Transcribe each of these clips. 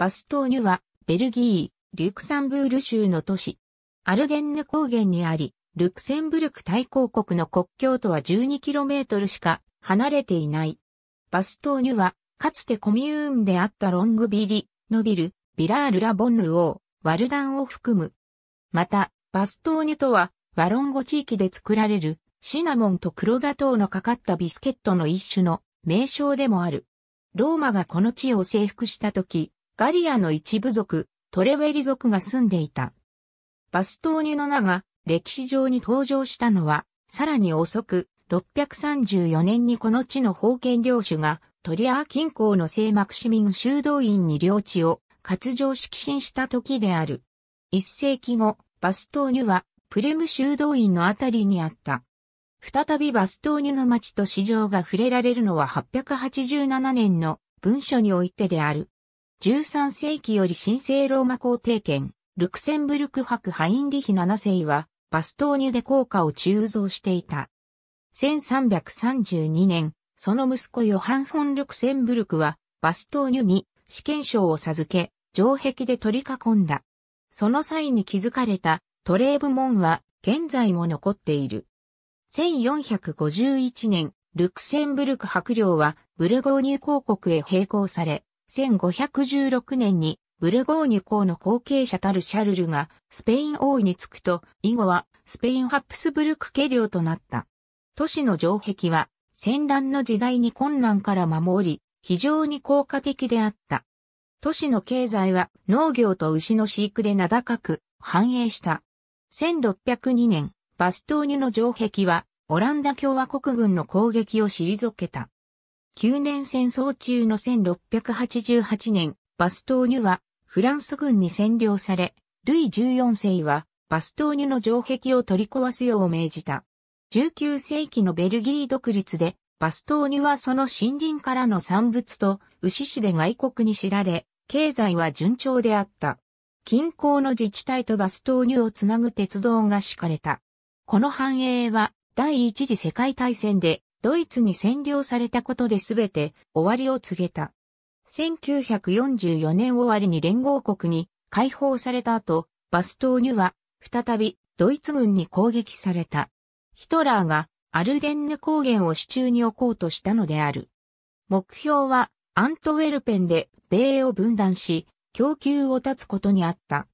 バストーニュは、ベルギー、リュクサンブール州の都市。アルゲンヌ高原にあり、ルクセンブルク大公国の国境とは 12km しか離れていない。バストーニュは、かつてコミューンであったロングビリ、ノビル、ビラール・ラ・ボンヌオー、ワルダンを含む。また、バストーニュとは、ワロンゴ地域で作られる、シナモンと黒砂糖のかかったビスケットの一種の名称でもある。ローマがこの地を征服した時、ガリアの一部族、トレウェリ族が住んでいた。バストーニュの名が歴史上に登場したのは、さらに遅く、634年にこの地の封建領主がトリアー近郊の聖マクシミン修道院に領地を割譲式進した時である。一世紀後、バストーニュはプレム修道院のあたりにあった。再びバストーニュの町と市場が触れられるのは887年の文書においてである。13世紀より神聖ローマ皇帝権、ルクセンブルク伯ハインリヒ7世は、バストーニュで効果を鋳造していた。1332年、その息子ヨハン・フォン・ルクセンブルクは、バストーニュに試験賞を授け、城壁で取り囲んだ。その際に築かれたトレーブ門は現在も残っている。1451年、ルクセンブルク伯領はブルゴーニュ公国へ並行され、1516年にブルゴーニュ公の後継者たるシャルルがスペイン王位につくと、以後はスペインハプスブルク家領となった。都市の城壁は戦乱の時代に困難から守り、非常に効果的であった。都市の経済は農業と牛の飼育で名高く繁栄した。1602年、バストーニュの城壁はオランダ共和国軍の攻撃を退けた。9年戦争中の1688年、バストーニュはフランス軍に占領され、ルイ14世はバストーニュの城壁を取り壊すよう命じた。19世紀のベルギー独立で、バストーニュはその森林からの産物と牛市で外国に知られ、経済は順調であった。近郊の自治体とバストーニュをつなぐ鉄道が敷かれた。この繁栄は第一次世界大戦でドイツに占領されたことで全て終わりを告げた。1944年終わりに連合国に解放された後、バストーニュは再びドイツ軍に攻撃された。ヒトラーがアルデンヌ高原を手中に置こうとしたのである。目標はアントウェルペンで米英を分断し、供給を断つことにあった。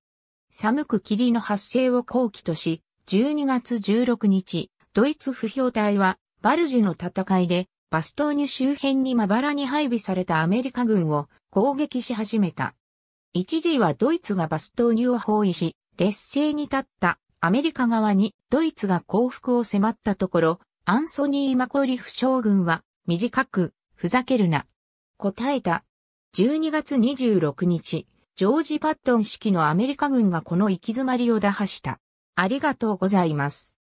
寒く霧の発生を後期とし、12月16日、ドイツ不評隊はバルジの戦いで、バストーニュ周辺にまばらに配備されたアメリカ軍を攻撃し始めた。一時はドイツがバストーニュを包囲し、劣勢に立ったアメリカ側にドイツが降伏を迫ったところ、アンソニー・マコリフ将軍は短く、ふざけるな。答えた。12月26日、ジョージ・パットン式のアメリカ軍がこの行き詰まりを打破した。ありがとうございます。